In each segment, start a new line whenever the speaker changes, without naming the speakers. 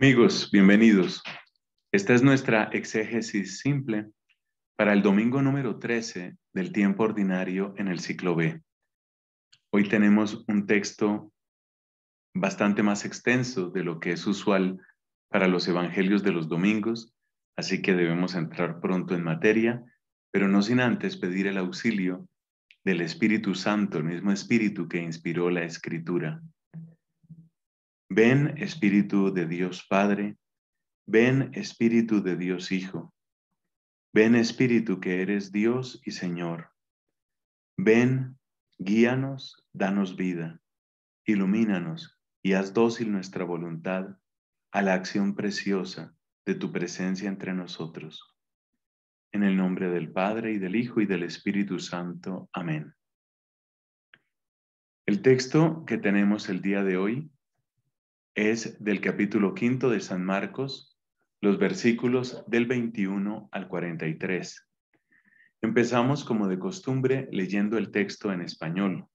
Amigos, bienvenidos. Esta es nuestra exégesis simple para el domingo número 13 del tiempo ordinario en el ciclo B. Hoy tenemos un texto bastante más extenso de lo que es usual para los evangelios de los domingos, así que debemos entrar pronto en materia, pero no sin antes pedir el auxilio del Espíritu Santo, el mismo Espíritu que inspiró la escritura. Ven Espíritu de Dios Padre, ven Espíritu de Dios Hijo, ven Espíritu que eres Dios y Señor. Ven, guíanos, danos vida, ilumínanos y haz dócil nuestra voluntad a la acción preciosa de tu presencia entre nosotros. En el nombre del Padre y del Hijo y del Espíritu Santo. Amén. El texto que tenemos el día de hoy es del capítulo quinto de San Marcos, los versículos del 21 al 43. Empezamos como de costumbre leyendo el texto en español.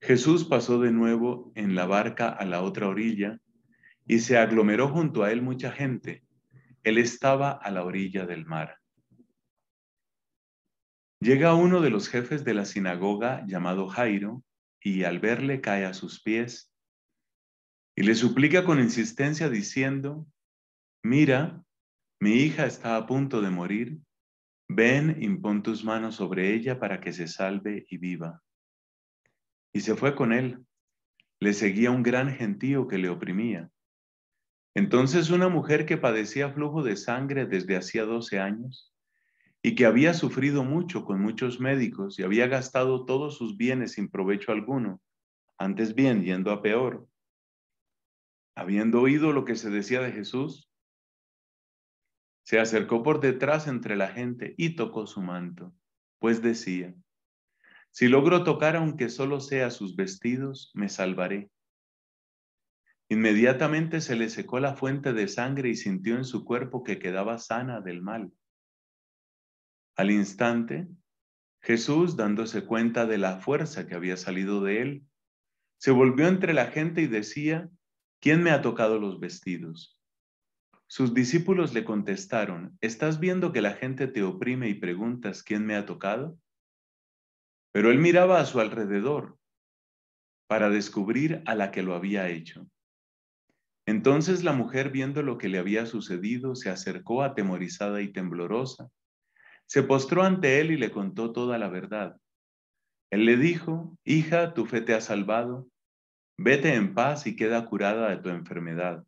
Jesús pasó de nuevo en la barca a la otra orilla y se aglomeró junto a él mucha gente. Él estaba a la orilla del mar. Llega uno de los jefes de la sinagoga llamado Jairo y al verle cae a sus pies y le suplica con insistencia diciendo, mira, mi hija está a punto de morir, ven, impón tus manos sobre ella para que se salve y viva. Y se fue con él. Le seguía un gran gentío que le oprimía. Entonces una mujer que padecía flujo de sangre desde hacía 12 años y que había sufrido mucho con muchos médicos y había gastado todos sus bienes sin provecho alguno, antes bien yendo a peor, Habiendo oído lo que se decía de Jesús, se acercó por detrás entre la gente y tocó su manto, pues decía, si logro tocar aunque solo sea sus vestidos, me salvaré. Inmediatamente se le secó la fuente de sangre y sintió en su cuerpo que quedaba sana del mal. Al instante, Jesús, dándose cuenta de la fuerza que había salido de él, se volvió entre la gente y decía, ¿quién me ha tocado los vestidos? Sus discípulos le contestaron, ¿estás viendo que la gente te oprime y preguntas quién me ha tocado? Pero él miraba a su alrededor para descubrir a la que lo había hecho. Entonces la mujer, viendo lo que le había sucedido, se acercó atemorizada y temblorosa. Se postró ante él y le contó toda la verdad. Él le dijo, Hija, tu fe te ha salvado, Vete en paz y queda curada de tu enfermedad.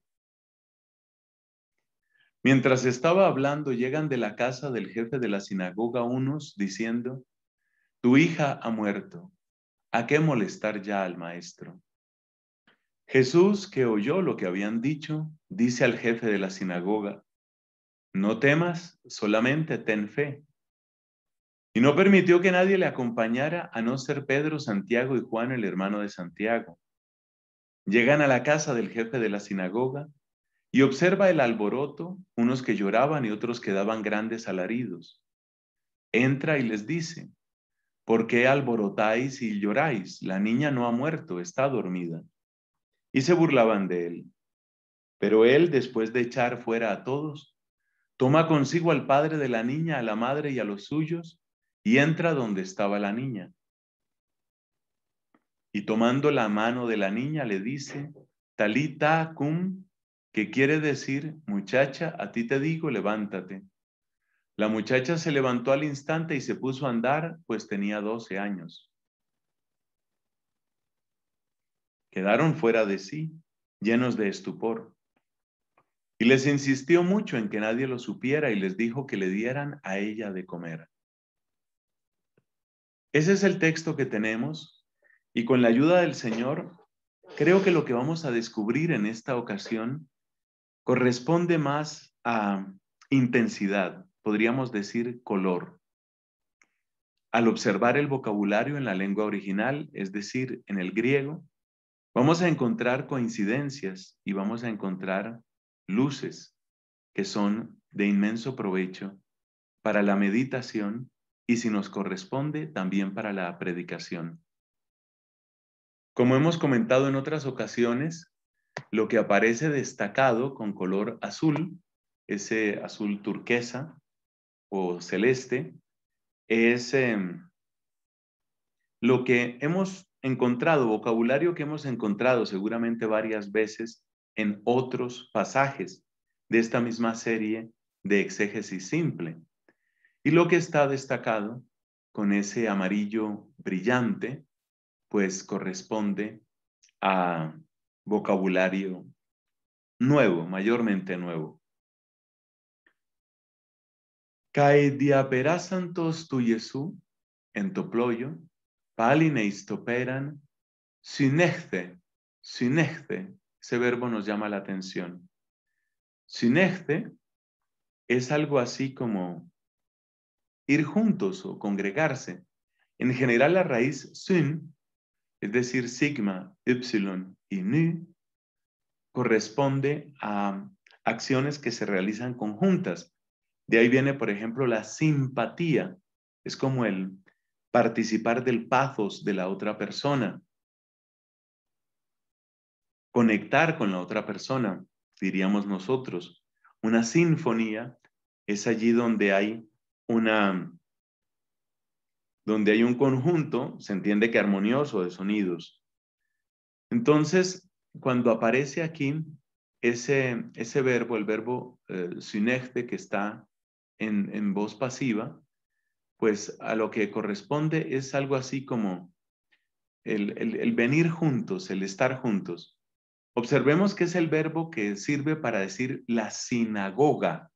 Mientras estaba hablando, llegan de la casa del jefe de la sinagoga unos diciendo, Tu hija ha muerto, ¿a qué molestar ya al maestro? Jesús, que oyó lo que habían dicho, dice al jefe de la sinagoga, No temas, solamente ten fe. Y no permitió que nadie le acompañara a no ser Pedro, Santiago y Juan, el hermano de Santiago. Llegan a la casa del jefe de la sinagoga y observa el alboroto, unos que lloraban y otros que daban grandes alaridos. Entra y les dice, ¿por qué alborotáis y lloráis? La niña no ha muerto, está dormida. Y se burlaban de él. Pero él, después de echar fuera a todos, toma consigo al padre de la niña, a la madre y a los suyos, y entra donde estaba la niña y tomando la mano de la niña le dice, Talita cum, que quiere decir, muchacha, a ti te digo, levántate. La muchacha se levantó al instante y se puso a andar, pues tenía 12 años. Quedaron fuera de sí, llenos de estupor. Y les insistió mucho en que nadie lo supiera y les dijo que le dieran a ella de comer. Ese es el texto que tenemos y con la ayuda del Señor, creo que lo que vamos a descubrir en esta ocasión corresponde más a intensidad, podríamos decir color. Al observar el vocabulario en la lengua original, es decir, en el griego, vamos a encontrar coincidencias y vamos a encontrar luces que son de inmenso provecho para la meditación y si nos corresponde también para la predicación. Como hemos comentado en otras ocasiones, lo que aparece destacado con color azul, ese azul turquesa o celeste, es em, lo que hemos encontrado, vocabulario que hemos encontrado seguramente varias veces en otros pasajes de esta misma serie de exégesis simple. Y lo que está destacado con ese amarillo brillante pues corresponde a vocabulario nuevo, mayormente nuevo. Cae diaperasantos tu Jesús en toployo, toperan, sinecte, sinecte, ese verbo nos llama la atención. Sinecte es algo así como ir juntos o congregarse. En general la raíz sin es decir, sigma, y y nu, corresponde a acciones que se realizan conjuntas. De ahí viene, por ejemplo, la simpatía. Es como el participar del pathos de la otra persona. Conectar con la otra persona, diríamos nosotros. Una sinfonía es allí donde hay una donde hay un conjunto, se entiende que armonioso, de sonidos. Entonces, cuando aparece aquí ese, verbo, el verbo eh, que está en, voz pasiva, pues a lo que corresponde es algo así como el, el, venir juntos, el estar juntos. Observemos que es el verbo que sirve para decir la sinagoga.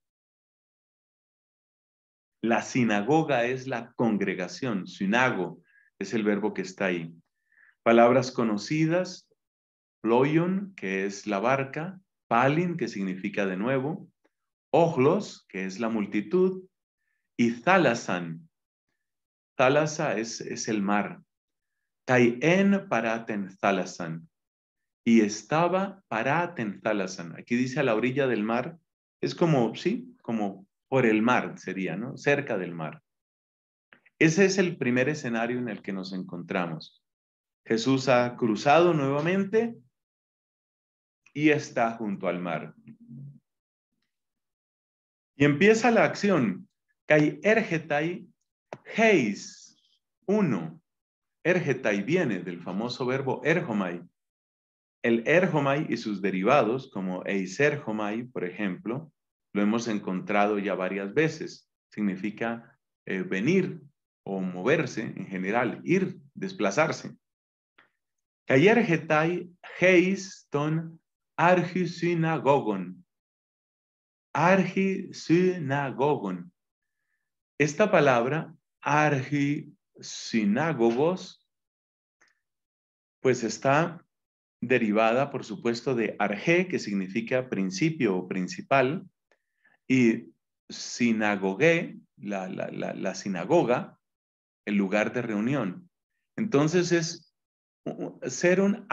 La sinagoga es la congregación, sinago es el verbo que está ahí. Palabras conocidas, loyun, que es la barca, palin, que significa de nuevo, ojlos, que es la multitud, y thalasan. Thalasa es, el mar. Taien paraten thalasan. Y estaba paraten thalasan. Aquí dice a la orilla del mar. Es como, sí, como por el mar, sería, ¿no? Cerca del mar. Ese es el primer escenario en el que nos encontramos. Jesús ha cruzado nuevamente y está junto al mar. Y empieza la acción. Kai ergetai heis, uno. Ergetai viene del famoso verbo erjomai. El erjomai y sus derivados, como eiserjomai, por ejemplo, lo hemos encontrado ya varias veces. Significa eh, venir o moverse en general, ir, desplazarse. ton getai synagogon. Argi synagogon. Esta palabra, synagogos, pues está derivada, por supuesto, de arge, que significa principio o principal, y sinagogué, la, sinagoga, el lugar de reunión. Entonces es ser un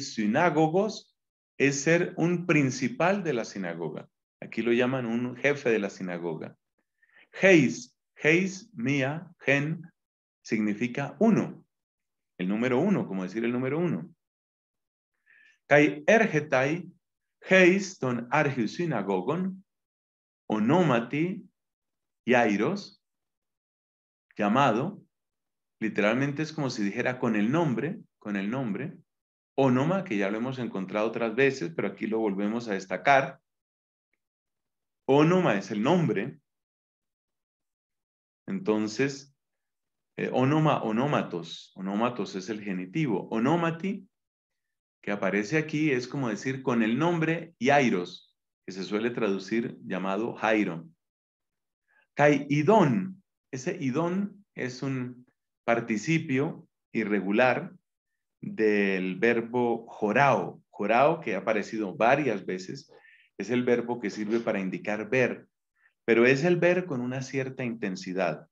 sinagogos es ser un principal de la sinagoga. Aquí lo llaman un jefe de la sinagoga. Heis, heis, mía, gen, significa uno. El número uno, como decir el número uno. Kai ergetai, heis ton Onomati yairos, llamado, literalmente es como si dijera con el nombre, con el nombre, onoma, que ya lo hemos encontrado otras veces, pero aquí lo volvemos a destacar. Onoma es el nombre. Entonces, eh, onoma, onómatos, onómatos es el genitivo. Onomati que aparece aquí, es como decir con el nombre yairos, que se suele traducir llamado Jairo. Kai Ese idón es un participio irregular del verbo jorao. Jorao, que ha aparecido varias veces, es el verbo que sirve para indicar ver, pero es el ver con una cierta intensidad.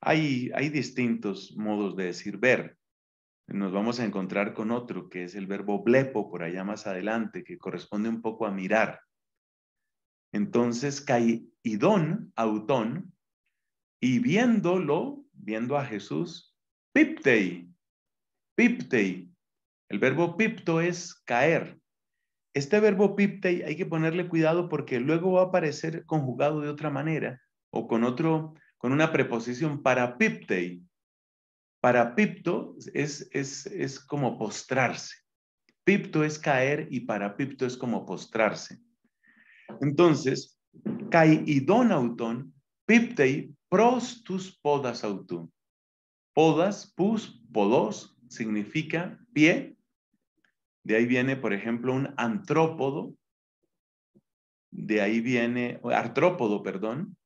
hay distintos modos de decir ver. Nos vamos a encontrar con otro, que es el verbo blepo, por allá más adelante, que corresponde un poco a mirar. Entonces, idón autón, y viéndolo, viendo a Jesús, piptei, piptei. El verbo pipto es caer. Este verbo piptei hay que ponerle cuidado porque luego va a aparecer conjugado de otra manera o con otro, con una preposición para piptei. Para pipto es, es como postrarse. Pipto es caer y para pipto es como postrarse. Entonces, kai idon piptei prostus podas autun Podas, pus, podos, significa pie. De ahí viene, por ejemplo, un antrópodo. De ahí viene, artrópodo, perdón.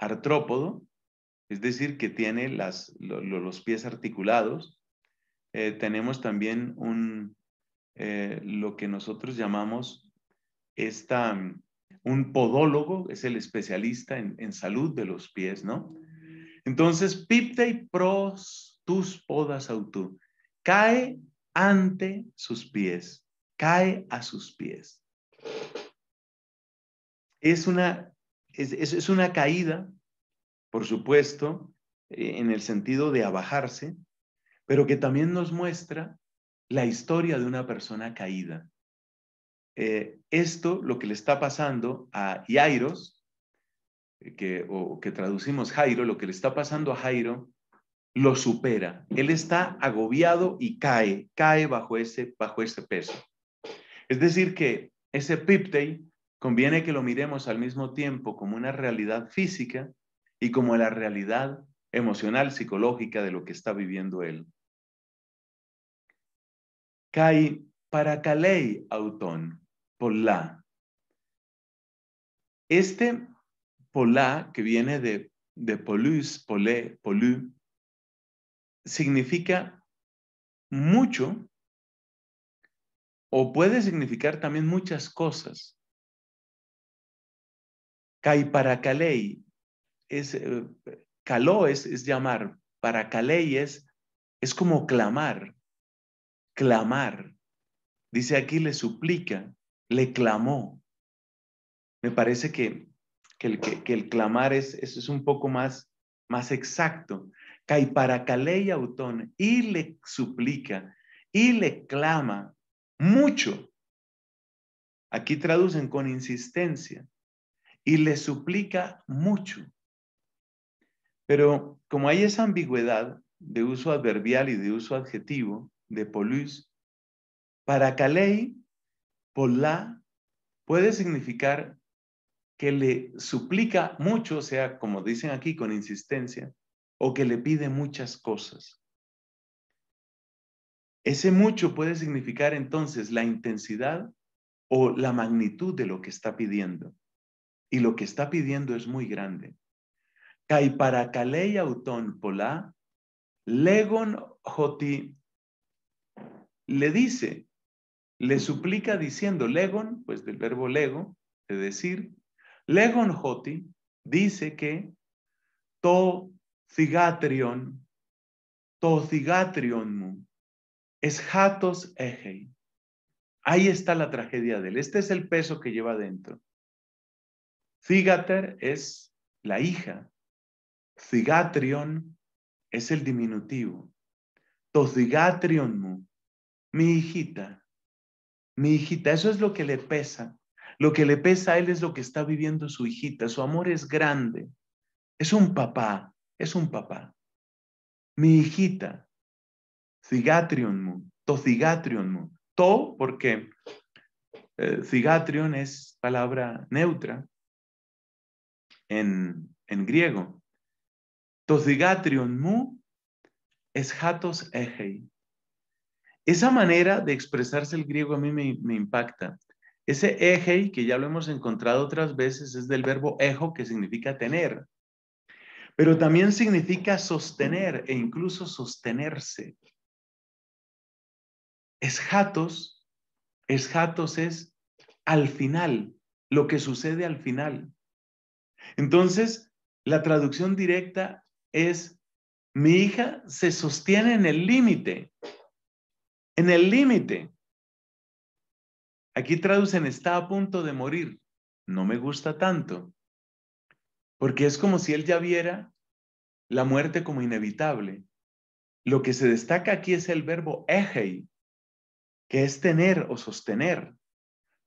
Artrópodo, es decir, que tiene las, los pies articulados. Eh, tenemos también un, eh, lo que nosotros llamamos esta, un podólogo es el especialista en, salud de los pies, ¿no? Entonces, piptei pros tus podas autú. Cae ante sus pies. Cae a sus pies. Es una, es una caída, por supuesto, eh, en el sentido de abajarse, pero que también nos muestra la historia de una persona caída. Eh, esto, lo que le está pasando a Jairo, eh, que, o que traducimos Jairo, lo que le está pasando a Jairo, lo supera. Él está agobiado y cae, cae bajo ese, bajo ese peso. Es decir, que ese piptei conviene que lo miremos al mismo tiempo como una realidad física y como la realidad emocional, psicológica
de lo que está viviendo él. Cae para Autón polá. Este
polá, que viene de, de polus, polé, polú,
significa mucho o puede significar también muchas cosas.
kai es, eh, caló es, es llamar, Para es, es como clamar, clamar. Dice aquí le suplica, le clamó. Me parece que, el, clamar es, es, un poco más, más exacto. calei autón y le suplica y le clama mucho. Aquí traducen con insistencia y le suplica mucho. Pero como hay esa ambigüedad de uso adverbial y de uso adjetivo de polus, para Kalei Polá puede significar que le suplica mucho, o sea, como dicen aquí, con insistencia, o que le pide muchas cosas. Ese mucho puede significar entonces la intensidad o la magnitud de lo que está pidiendo. Y lo que está pidiendo es muy grande. kalei autón polá, legon joti, le dice, le suplica diciendo, legon, pues del verbo lego, de decir, legon joti, dice que to cigatrion, to cigatrion mu, es hatos egei. Ahí está la tragedia de él. Este es el peso que lleva dentro. Cigater es la hija. Cigatrion es el diminutivo. To mu, mi hijita. Mi hijita, eso es lo que le pesa. Lo que le pesa a él es lo que está viviendo su hijita. Su amor es grande. Es un papá, es un papá. Mi hijita, mu. to mu. To porque cigatrion eh, es palabra neutra en, griego. To mu es hatos egei. Esa manera de expresarse el griego a mí me, impacta. Ese eje, que ya lo hemos encontrado otras veces, es del verbo ejo, que significa tener, pero también significa sostener e incluso sostenerse. Es jatos, es al final, lo que sucede al final. Entonces, la traducción directa es, mi hija se sostiene en el límite, en el límite. Aquí traducen, está a punto de morir. No me gusta tanto, porque es como si él ya viera la muerte como inevitable. Lo que se destaca aquí es el verbo egei, que es tener o sostener.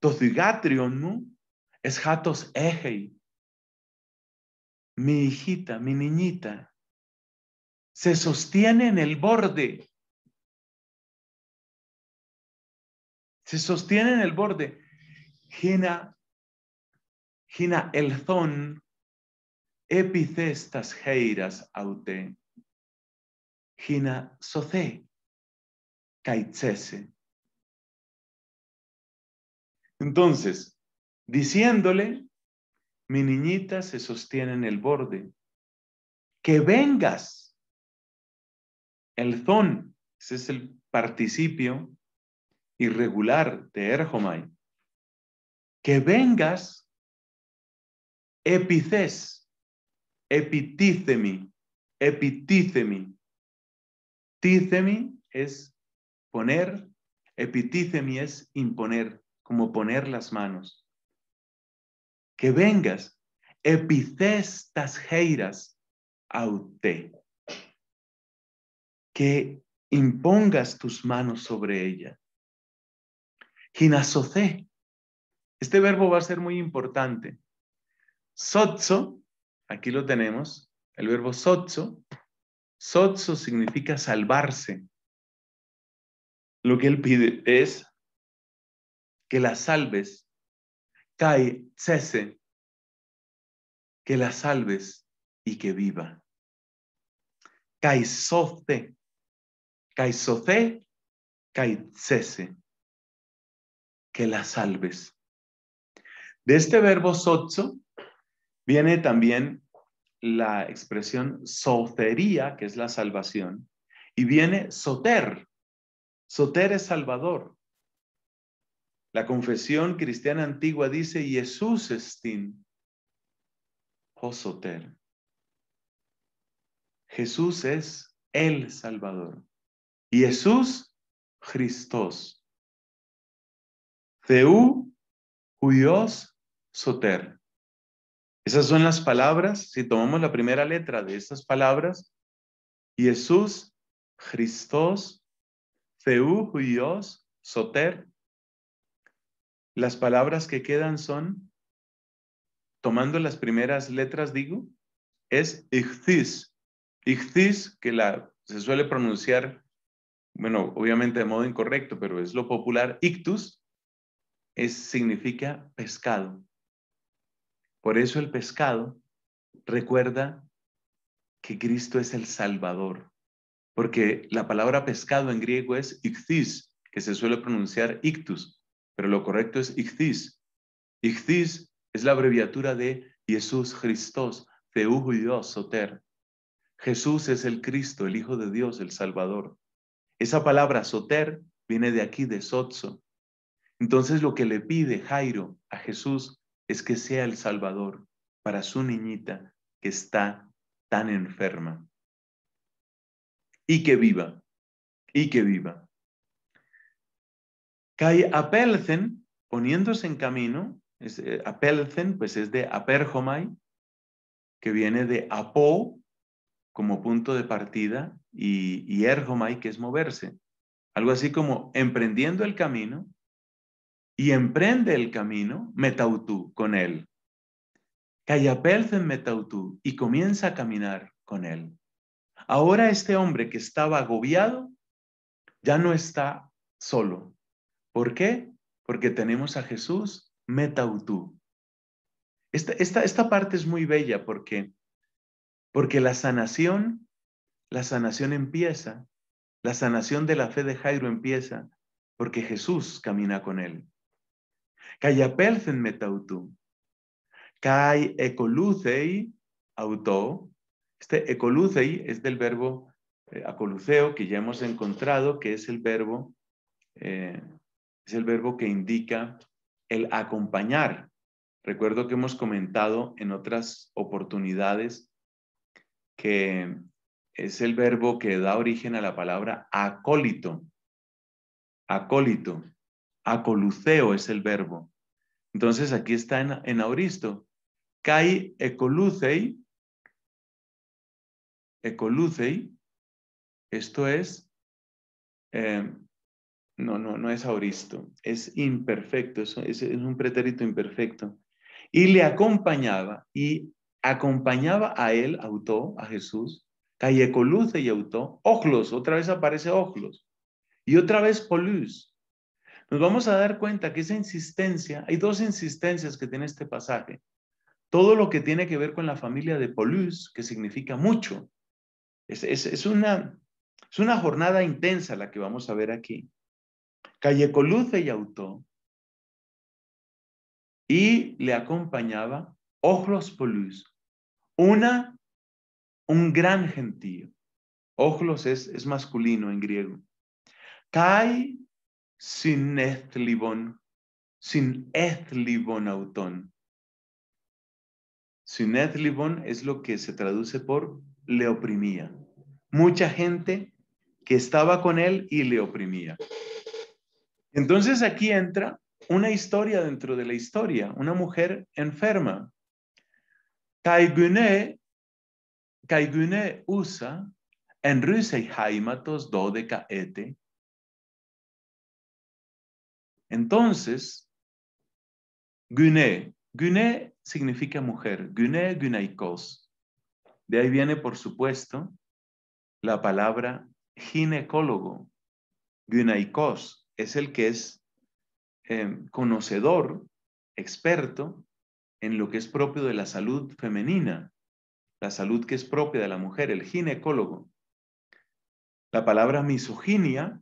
nu es hatos egei.
Mi hijita, mi niñita, se sostiene en el borde. Se sostiene en el borde. gina, gina elzón, epicestas heiras aute. gina soce, Entonces, diciéndole, mi
niñita se sostiene en el borde. Que vengas.
El zon, ese es el participio irregular de Erjomai, que vengas
epices, epitícemi, epitícemi. Tícemi es poner, epitícemi es imponer, como poner las manos. Que vengas, epices heiras aute. Que impongas tus manos sobre ella. Este verbo va a ser muy importante. Sotso, aquí lo tenemos, el verbo sotso. Sotso
significa salvarse. Lo que él pide es que la salves. Kai
Que la salves y que viva. Kai soce. Kai que la salves. De este verbo Sotzo viene también la expresión sotería, que es la salvación, y viene soter. Soter es salvador. La confesión cristiana antigua dice Jesús estin o soter. Jesús es
el salvador. Jesús Cristos. Theu, huios soter.
Esas son las palabras, si tomamos la primera letra de esas palabras, Jesús, Christos, Theu, huios soter. Las palabras que quedan son, tomando las primeras letras, digo, es ichthys. Ichthys, que la, se suele pronunciar, bueno, obviamente de modo incorrecto, pero es lo popular, ictus, significa pescado. Por eso el pescado recuerda que Cristo es el Salvador, porque la palabra pescado en griego es ichthys, que se suele pronunciar ictus, pero lo correcto es ichthys. Ichthys es la abreviatura de Jesús Christos, Teuhu Dios Soter. Jesús es el Cristo, el Hijo de Dios, el Salvador. Esa palabra soter viene de aquí, de sotso, entonces lo que le pide Jairo a Jesús es que sea el Salvador para su niñita que está tan enferma. Y que viva, y que viva. Cae Apelzen, poniéndose en camino, es, eh, Apelzen, pues es de Aperjomai, que viene de Apo como punto de partida y, y Erjomai, que es moverse. Algo así como emprendiendo el camino, y emprende el camino, Metautú, con él. en Metautú, y comienza a caminar con él. Ahora este hombre que estaba agobiado ya no está solo. ¿Por qué? Porque tenemos a Jesús, Metautú. Esta, esta parte es muy bella porque, porque la sanación, la sanación empieza, la sanación de la fe de Jairo empieza porque Jesús camina con él. Callapelsen metautum. Kai ecolucei auto. Este ecolucei es del verbo eh, acoluceo que ya hemos encontrado, que es el verbo, eh, es el verbo que indica el acompañar. Recuerdo que hemos comentado en otras oportunidades que es el verbo que da origen a la palabra acólito. Acólito. Acoluceo es el verbo. Entonces aquí está en, en auristo. Kai
ecolucei, ecolucei, esto es, em, no, no, no es auristo, es
imperfecto, es, es, un pretérito imperfecto. Y le acompañaba, y acompañaba a él, auto, a Jesús, Kai y auto, ojlos, otra vez aparece ojlos, y otra vez polus, nos vamos a dar cuenta que esa insistencia, hay dos insistencias que tiene este pasaje. Todo lo que tiene que ver con la familia de Polus, que significa mucho. Es, una, es una jornada intensa la que vamos a ver aquí. Calle Coluce y Autó.
Y le acompañaba Ojlos Polus, una, un gran gentío. Ojlos
es, es masculino en griego. Kai sin etlibon, sin autón. Sin es lo que se traduce por le oprimía. Mucha gente que estaba con él y le oprimía. Entonces aquí entra una historia dentro de la historia, una mujer enferma. Kaigune, Kaigune usa en Rusei Haimatos entonces, güne, güne significa mujer, güne, günaikos. De ahí viene, por supuesto, la palabra ginecólogo. Günaikos es el que es em, conocedor, experto en lo que es propio de la salud femenina, la salud que es propia de la mujer, el ginecólogo. La palabra misoginia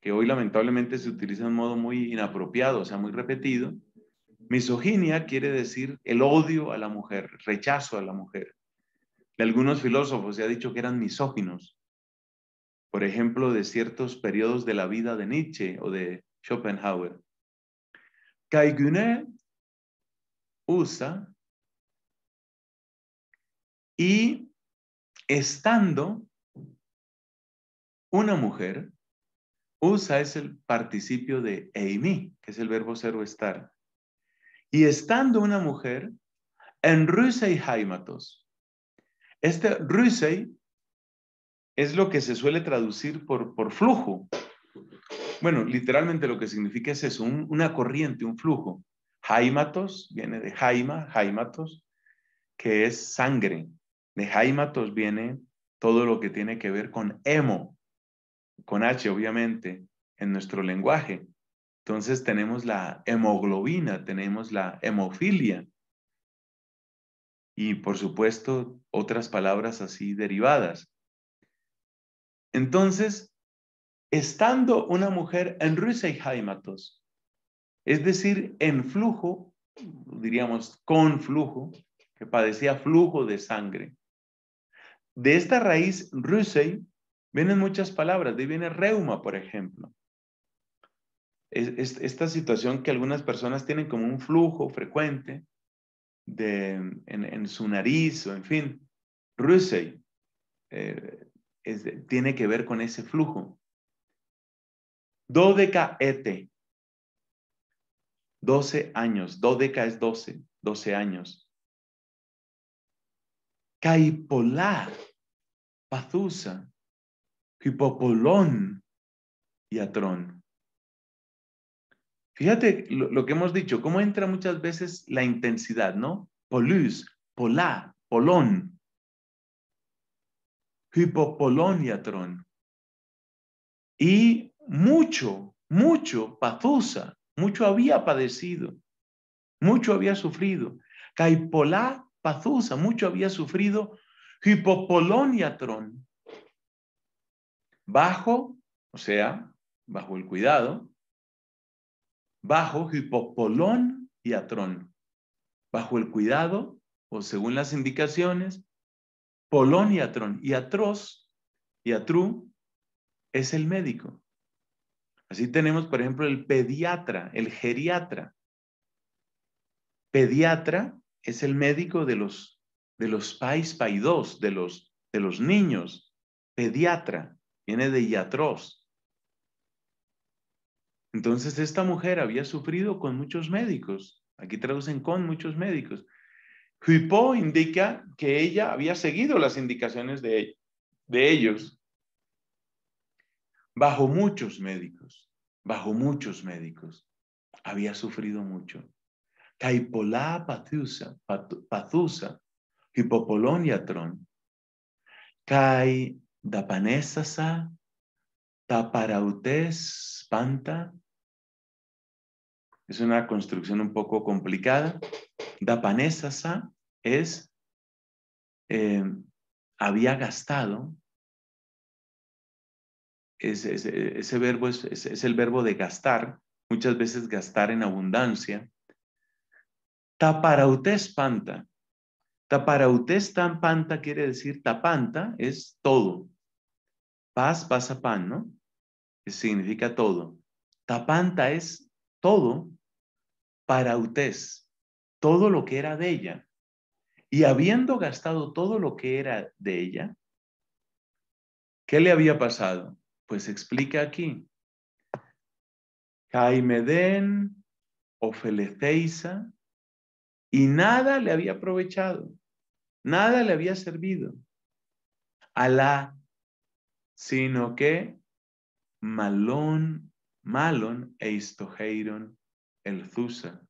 que hoy lamentablemente se utiliza en modo muy inapropiado, o sea, muy repetido. Misoginia quiere decir el odio a la mujer, rechazo a la mujer. De algunos filósofos se ha dicho que eran misóginos, por ejemplo, de ciertos periodos de la vida de Nietzsche o de Schopenhauer.
Caiguné usa y estando
una mujer, Usa es el participio de Eimi, que es el verbo ser o estar. Y estando una mujer en Rusei Haimatos. Este Rusei es lo que se suele traducir por, flujo. Bueno, literalmente lo que significa es eso, una corriente, un flujo. Haimatos viene de Haima, Haimatos, que es sangre. De Haimatos viene todo lo que tiene que ver con Emo, con H obviamente, en nuestro lenguaje. Entonces tenemos la hemoglobina, tenemos la hemofilia y por supuesto otras palabras así derivadas. Entonces, estando una mujer en haimatos, es decir, en flujo, diríamos con flujo, que padecía flujo de sangre. De esta raíz Rusei Vienen muchas palabras, de ahí viene reuma, por ejemplo. esta situación que algunas personas tienen como un flujo frecuente en, su nariz o en fin. Rusei. Eh, tiene que ver con ese flujo. Dodeca ete. 12 años. Dodeca es 12, 12 años.
Caipolá, Pazusa, Hipopolón y Atrón.
Fíjate lo, que hemos dicho, cómo entra muchas veces la intensidad, ¿no? Polus, polá, polón. Hipopolón y Atrón. Y mucho, mucho, Pazusa, mucho había padecido, mucho había sufrido. Caipolá, Pazusa, mucho había sufrido. Hipopolón y Atrón bajo, o sea, bajo el cuidado, bajo hipopolón y atrón, bajo el cuidado o según las indicaciones, polón y atrón. Y atroz, y atru es el médico. Así tenemos, por ejemplo, el pediatra, el geriatra. Pediatra es el médico de los, de los pais paidos, de los, de los niños. Pediatra viene de Yatros. Entonces esta mujer había sufrido con muchos médicos. Aquí traducen con muchos médicos. Huipo indica que ella había seguido las indicaciones de, ellos bajo muchos médicos, bajo muchos médicos. Había sufrido mucho. Caipolá patusa, patusa, Hipopolón Dapanesasa, Taparautes, Panta. Es una construcción un poco complicada. Dapanesasa es, eh, había gastado. ese verbo es, es el verbo de gastar, muchas veces gastar en abundancia. Taparautes, Panta Taparautes tampanta quiere decir tapanta, es todo. Paz pasa pan, ¿no? significa todo. Tapanta es todo. Parautes, todo lo que era de ella. Y habiendo gastado todo lo que era de ella, ¿qué le había pasado? Pues explica aquí. o Ofeleceiza, y nada le había aprovechado. Nada le había servido. Alá, sino que malón, malón e istoheiron
el zusa.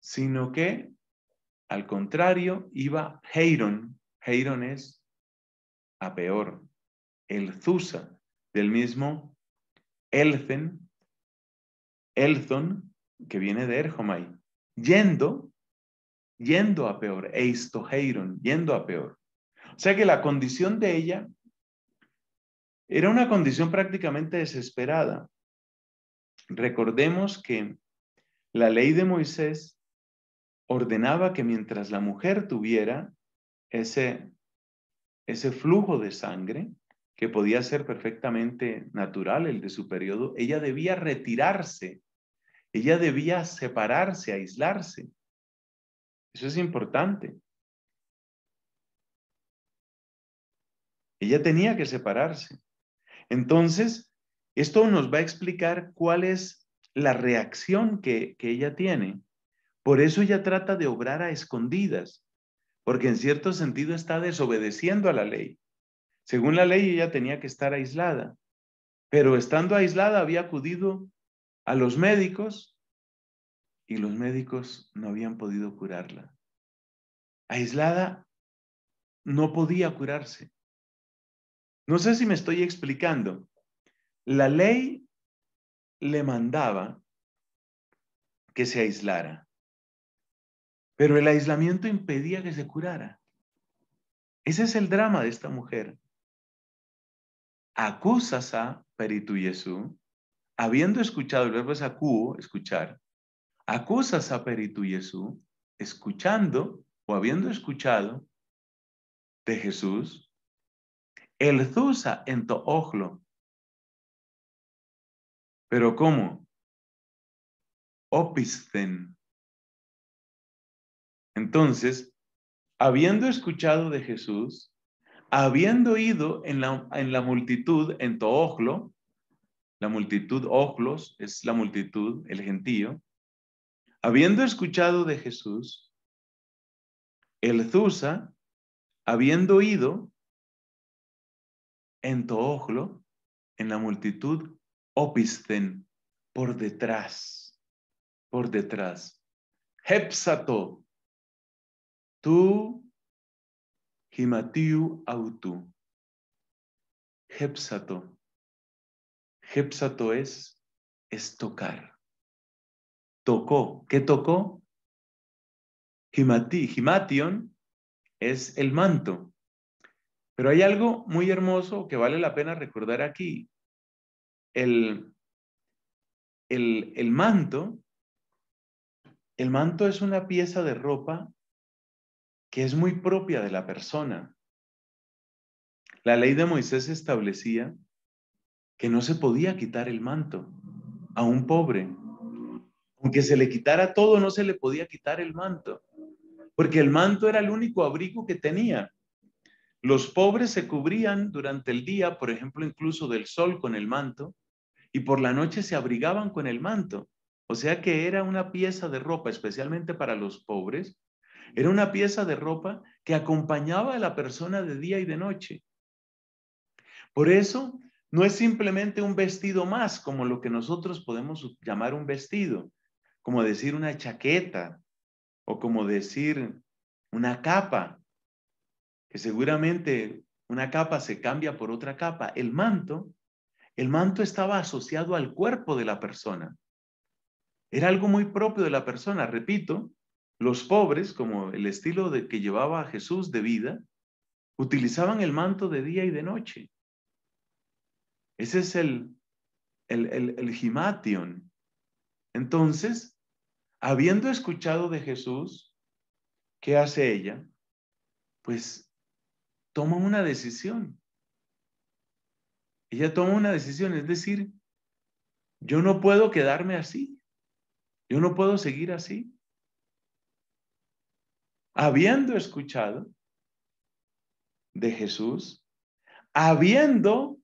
Sino que, al contrario, iba heiron. Heiron es a
peor. El zusa, del mismo elfen, elzon, que viene de Erjomai. Yendo, yendo a peor, eistoheiron, yendo a peor. O sea que la condición de ella era una condición prácticamente desesperada. Recordemos que la ley de Moisés ordenaba que mientras la mujer tuviera ese, ese flujo de sangre, que podía ser perfectamente natural el de su periodo, ella debía retirarse, ella debía separarse, aislarse. Eso es importante. Ella tenía que separarse. Entonces, esto nos va a explicar cuál es la reacción que, ella tiene. Por eso ella trata de obrar a escondidas, porque en cierto sentido está desobedeciendo a la ley. Según la ley, ella tenía que estar aislada, pero estando aislada había acudido a los médicos y los médicos no habían podido curarla. Aislada, no podía curarse. No sé si me estoy explicando. La ley le mandaba que se aislara, pero el aislamiento impedía que se curara. Ese es el drama de esta mujer. Acusas a peritu Jesús, habiendo escuchado, el verbo es acúo, escuchar, acusas a Peritu Jesús, escuchando
o habiendo escuchado de Jesús, el Zusa en tu Pero ¿cómo? Opisten. Entonces, habiendo escuchado de Jesús, habiendo ido
en la, en la multitud en tu la multitud ojlos es la multitud, el gentío, Habiendo escuchado de Jesús, el Zusa, habiendo oído, en Tooglo, en la multitud, opisten, por detrás, por detrás. Hepsato,
tú himatiu autu. Hepsato. Hepsato es, es tocar tocó. ¿Qué tocó?
Himati, himation es el manto. Pero hay algo muy hermoso que vale la pena recordar aquí. El, el, el manto, el manto es una pieza de ropa que es muy propia de la persona. La ley de Moisés establecía que no se podía quitar el manto a un pobre, aunque se le quitara todo, no se le podía quitar el manto, porque el manto era el único abrigo que tenía. Los pobres se cubrían durante el día, por ejemplo, incluso del sol con el manto, y por la noche se abrigaban con el manto. O sea que era una pieza de ropa, especialmente para los pobres, era una pieza de ropa que acompañaba a la persona de día y de noche. Por eso, no es simplemente un vestido más, como lo que nosotros podemos llamar un vestido, como decir una chaqueta o como decir una capa, que seguramente una capa se cambia por otra capa. El manto, el manto estaba asociado al cuerpo de la persona. Era algo muy propio de la persona. Repito, los pobres, como el estilo de que llevaba Jesús de vida, utilizaban el manto de día y de noche. Ese es el, el, el, el Entonces, habiendo escuchado de Jesús, ¿qué hace ella? Pues toma una decisión. Ella toma una decisión, es decir, yo no puedo quedarme así, yo no puedo seguir así. Habiendo escuchado de Jesús, habiendo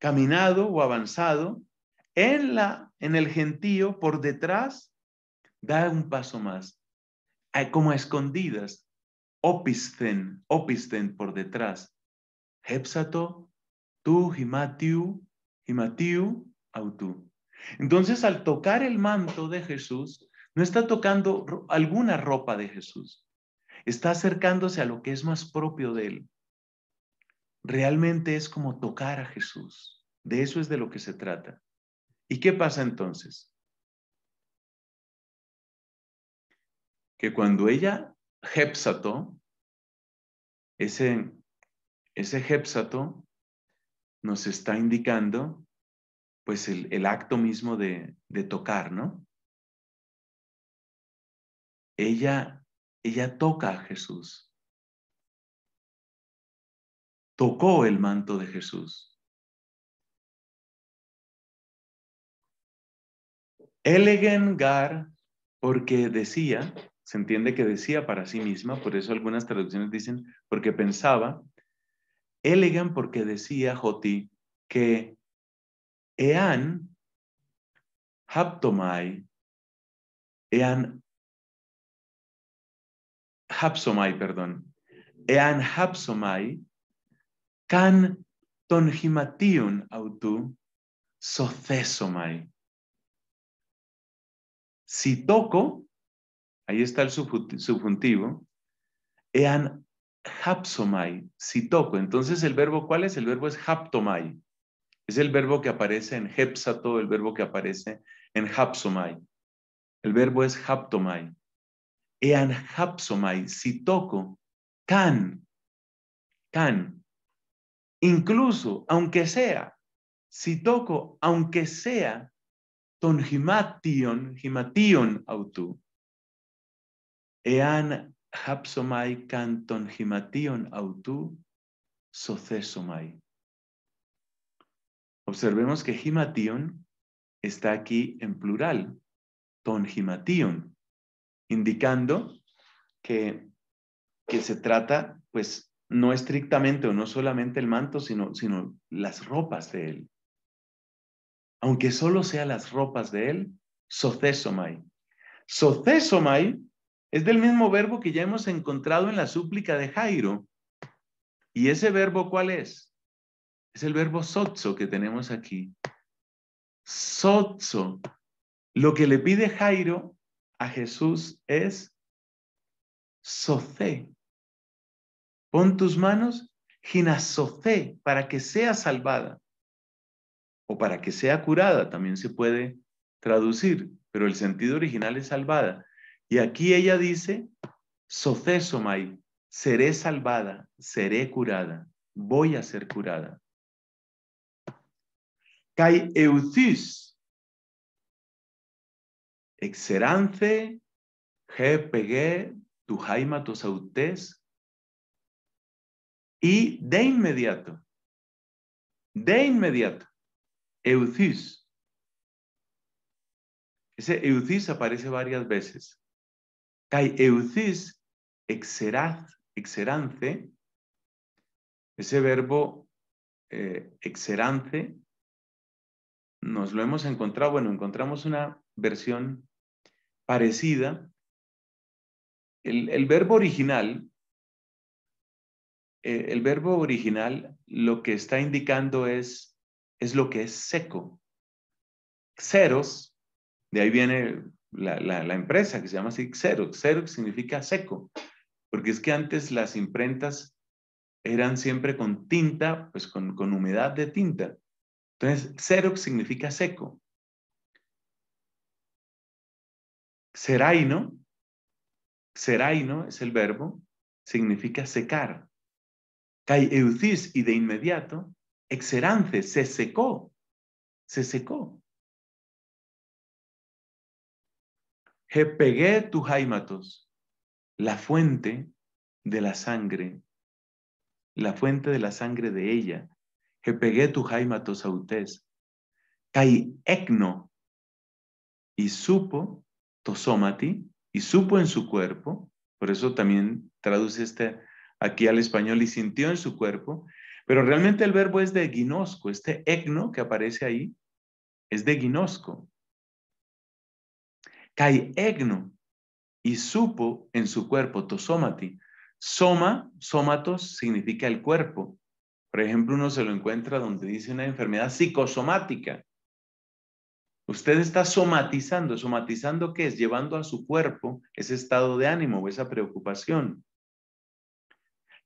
caminado o avanzado en, la, en el gentío, por detrás, da un paso más, como a escondidas, opisten, opisten por detrás. Hepsato, tu, himatiu, himatiu, autu. Entonces, al tocar el manto de Jesús, no está tocando alguna ropa de Jesús, está acercándose a lo que es más propio de él. Realmente es como tocar a Jesús. De eso es de lo que se trata.
¿Y qué pasa entonces? Que cuando ella, Hepsato, ese,
ese Hepsato nos está indicando pues
el, el acto mismo de, de tocar, ¿no? Ella, ella toca a Jesús. Tocó el manto de Jesús. gar, porque decía,
se entiende que decía para sí misma, por eso algunas traducciones dicen, porque pensaba, elegan porque decía Joti que Ean
Haptomai, Ean Hapsomai, perdón, Ean Hapsomai,
Can Tonjimatiun Autu, Socesomai. Si toco, ahí está el subjuntivo, ean hapsomai, si toco. Entonces, ¿el verbo cuál es? El verbo es haptomai. Es el verbo que aparece en hepsato, el verbo que aparece en hapsomai. El verbo es haptomai. Ean hapsomai, si toco, can, can. Incluso, aunque sea, si toco, aunque sea, ton himation, himation autu. Ean hapsomai ton himation autu, socesomai. Observemos que himation está aquí en plural, ton himation, indicando que, que se trata, pues, no estrictamente o no solamente el manto, sino, sino las ropas de él aunque solo sea las ropas de él, socesomai. Socesomai es del mismo verbo que ya hemos encontrado en la súplica de Jairo. ¿Y ese verbo cuál es? Es el verbo sotso que tenemos aquí. Sotso. Lo que le pide Jairo a Jesús es soce. Pon tus manos, ginasocé, para que sea salvada o para que sea curada, también se puede traducir, pero el sentido original es salvada. Y aquí ella dice, Mai, seré salvada, seré curada,
voy a ser curada. Kai euthis, exerance, GPG, tu jaima, tu autes,
y de inmediato, de inmediato, Eucis. Ese Eucis aparece varias veces. Kai Eucis exeraz, exerance, ese verbo eh, exerance, nos lo hemos encontrado, bueno, encontramos una versión parecida. El, verbo original, eh, el verbo original lo que está indicando es es lo que es seco. Xeros. de ahí viene la, empresa que se llama así Xerox. Xerox significa seco, porque es que antes las imprentas eran siempre con tinta, pues con, humedad de tinta. Entonces, Xerox significa
seco. Seraino, seraino es el verbo, significa secar. Cae eucis y de inmediato exerance, se secó, se secó. pegué tu jaimatos, la fuente de la sangre, la
fuente de la sangre de ella. pegué tu jaimatos autés, kai ecno, y supo tosomati, y supo en su cuerpo, por eso también traduce este aquí al español, y sintió en su cuerpo, pero realmente el verbo es de ginosco, este egno que aparece ahí es de ginosco. Kai egno y supo en su cuerpo, tosomati. Soma, somatos significa el cuerpo. Por ejemplo, uno se lo encuentra donde dice una enfermedad psicosomática. Usted está somatizando. ¿Somatizando qué es? Llevando a su cuerpo ese estado de ánimo o esa preocupación.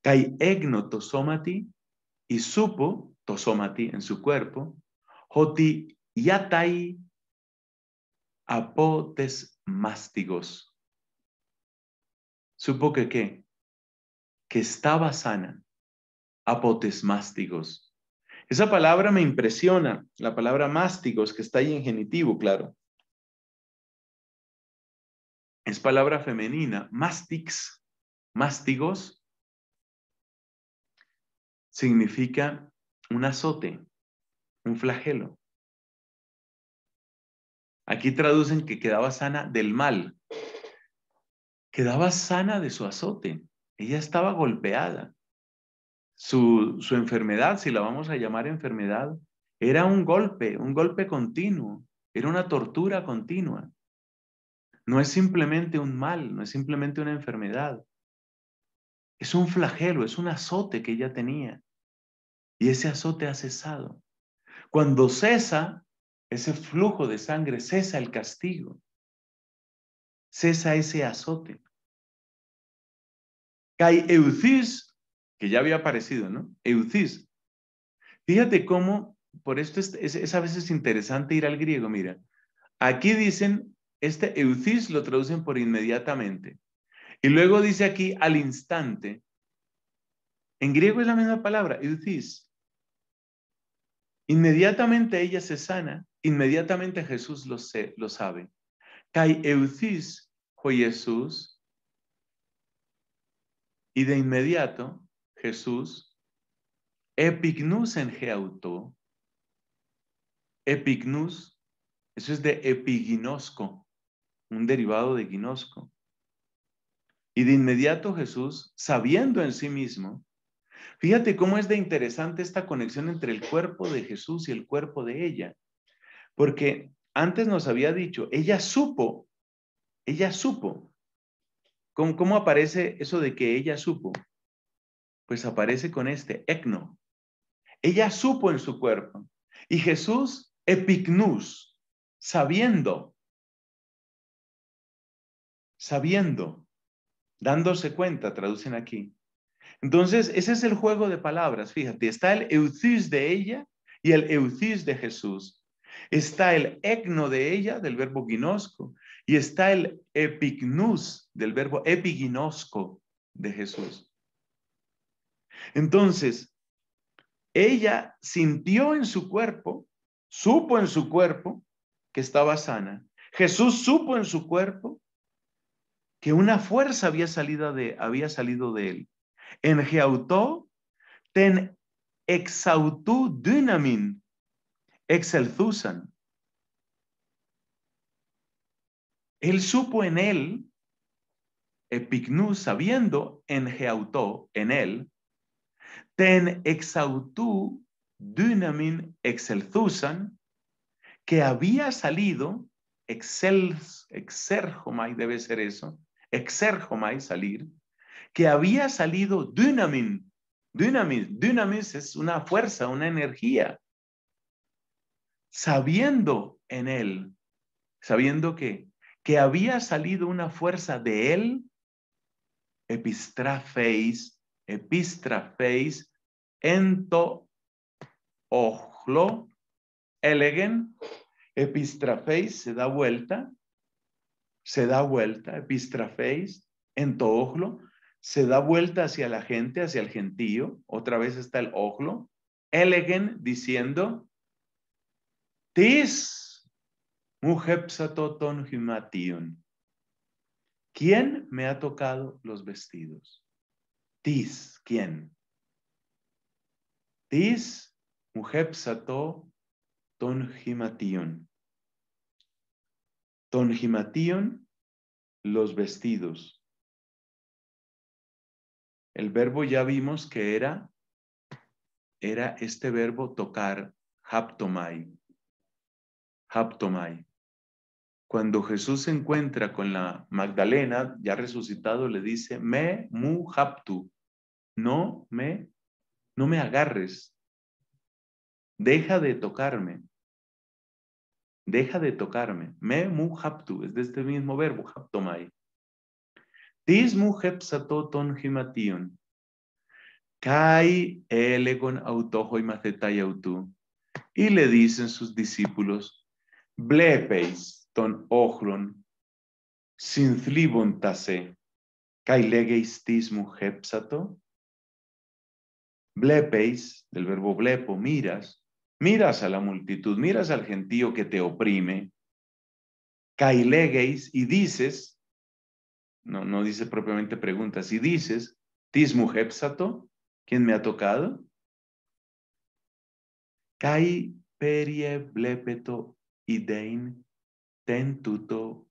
Kai egno tosomati y supo, tosomati, en su cuerpo, hoti yatai apotes mástigos. Supo que qué? Que estaba sana. Apotes mástigos. Esa palabra me impresiona, la palabra mástigos,
que está ahí en genitivo, claro. Es palabra femenina, mástix, mástigos,
significa un azote, un flagelo. Aquí traducen que quedaba sana del mal. Quedaba sana de su azote. Ella estaba golpeada. Su, enfermedad, si la vamos a llamar enfermedad, era un golpe, un golpe continuo, era una tortura continua. No es simplemente un mal, no es simplemente una enfermedad. Es un flagelo, es un azote que ella tenía y ese azote ha cesado. Cuando cesa ese flujo de sangre, cesa el castigo, cesa ese azote. Cae Eucis, que ya había aparecido, ¿no? Eucis. Fíjate cómo, por esto es, es a veces interesante ir al griego, mira. Aquí dicen, este Eucis lo traducen por inmediatamente. Y luego dice aquí al instante, en griego es la misma palabra, Eutis. Inmediatamente ella se sana, inmediatamente Jesús lo, lo sabe. Kai fue Jesús. Y de inmediato Jesús epignos en geauto. Epignos, eso es de epiginosco, un derivado de ginosco. Y de inmediato Jesús, sabiendo en sí mismo Fíjate cómo es de interesante esta conexión entre el cuerpo de Jesús y el cuerpo de ella. Porque antes nos había dicho, ella supo, ella supo. ¿Cómo, cómo aparece eso de que ella supo? Pues aparece con este ecno. Ella supo en su cuerpo. Y Jesús, epicnus, sabiendo, sabiendo, dándose cuenta, traducen aquí. Entonces, ese es el juego de palabras, fíjate, está el euthys de ella y el euthys de Jesús. Está el ecno de ella, del verbo ginosco, y está el Epignus, del verbo epiginosco de Jesús. Entonces, ella sintió en su cuerpo, supo en su cuerpo que estaba sana. Jesús supo en su cuerpo que una fuerza había salido había salido de él. En Geautó, ten exautú dynamin, exelthusan Él supo en él, epicnú sabiendo en Geautó, en él, ten exautú dynamin excelzusan, que había salido, excel, exerjomai debe ser eso, exerjomai salir, que había salido dynamin. Dynamis, Dynamis es una fuerza, una energía. Sabiendo en él, sabiendo que, que había salido una fuerza de él, epistrafeis, epistrafeis, ento ojlo, elegen, epistrafeis se da vuelta, se da vuelta, epistrafeis, ento ojlo, se da vuelta hacia la gente, hacia el gentío, otra vez está el ojlo. Elegen diciendo, Tis ton himation. ¿Quién me ha tocado los vestidos? Tis, ¿quién? Tis ton himation.
Ton los vestidos. El verbo ya vimos que era,
era este verbo tocar, haptomai. Haptomai. Cuando Jesús se encuentra con la Magdalena, ya resucitado, le dice, me mu haptu, no me, no me agarres, deja de tocarme, deja de tocarme, me mu haptu, es de este mismo verbo, haptomai. Tismu hepsatoton himation. Kai elegon autojo y Y le dicen sus discípulos, blepeis ton ochron sinflibon tase, kai legeis tismu hepsato. Blepeis, del verbo blepo, miras, miras a la multitud, miras al gentío que te oprime, kai legeis y dices, no, dice propiamente preguntas. Si dices, tismu hepsato, ¿quién me ha tocado?
Kai perieblepeto idein ten tuto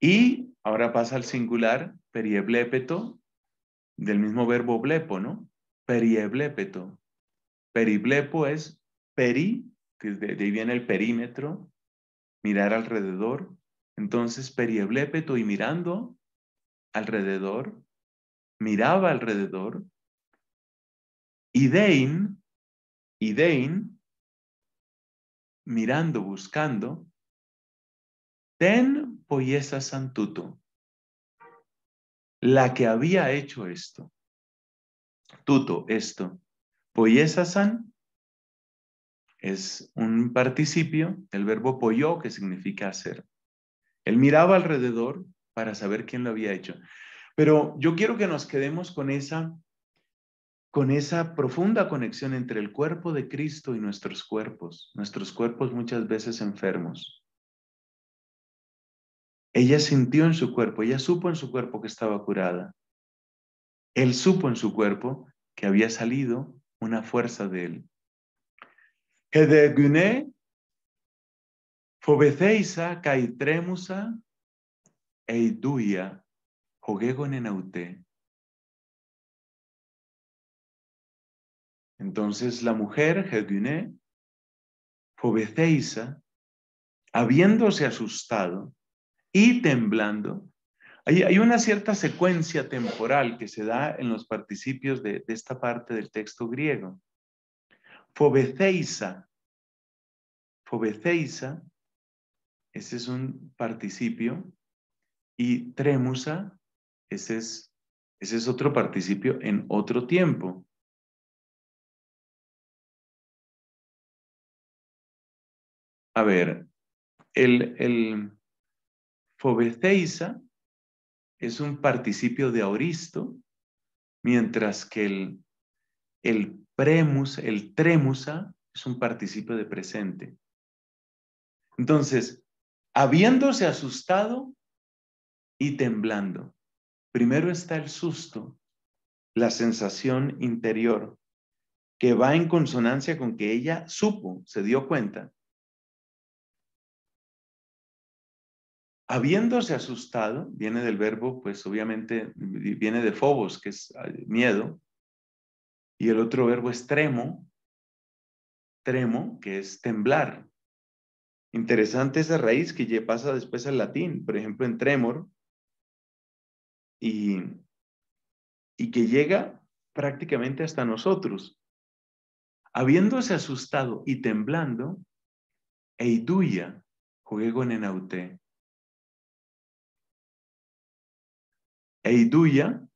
Y ahora pasa al singular, perieblepeto, del mismo verbo blepo, ¿no? Perieblepeto. Periblepo es peri, de ahí viene el perímetro, mirar alrededor, entonces
Perieblepeto y mirando alrededor, miraba alrededor, y Dein, mirando, buscando, ten poyesasan pues, tuto. la que había hecho esto, tuto, esto, Poyesasan pues,
es un participio, el verbo pollo, que significa hacer. Él miraba alrededor para saber quién lo había hecho. Pero yo quiero que nos quedemos con esa con esa profunda conexión entre el cuerpo de Cristo y nuestros cuerpos, nuestros cuerpos muchas veces enfermos. Ella sintió en su cuerpo, ella supo en su cuerpo que estaba curada. Él supo en su cuerpo que había salido una fuerza de él. Fobetheisa caitremusa
eiduia jogegonenaute. Entonces la mujer, Hedune, Fobetheisa, habiéndose asustado y
temblando, hay, una cierta secuencia temporal que se da en los participios de, esta parte del texto griego. Fobeceisa, fobeceisa ese es un participio.
Y tremusa, ese es, ese es otro participio en otro tiempo. A ver, el, el es un participio de auristo, mientras
que el, el premus, el tremusa, es un participio de presente. Entonces, habiéndose asustado y temblando. Primero está el susto, la sensación interior, que va en consonancia con que ella supo, se dio cuenta. Habiéndose asustado, viene del verbo, pues obviamente viene de fobos, que es ah, miedo, y el otro verbo es tremo, tremo, que es temblar, Interesante esa raíz que pasa después al latín, por ejemplo, en tremor, y, y que llega prácticamente hasta nosotros. Habiéndose asustado y temblando,
Eiduya juego en enauté. Eiduya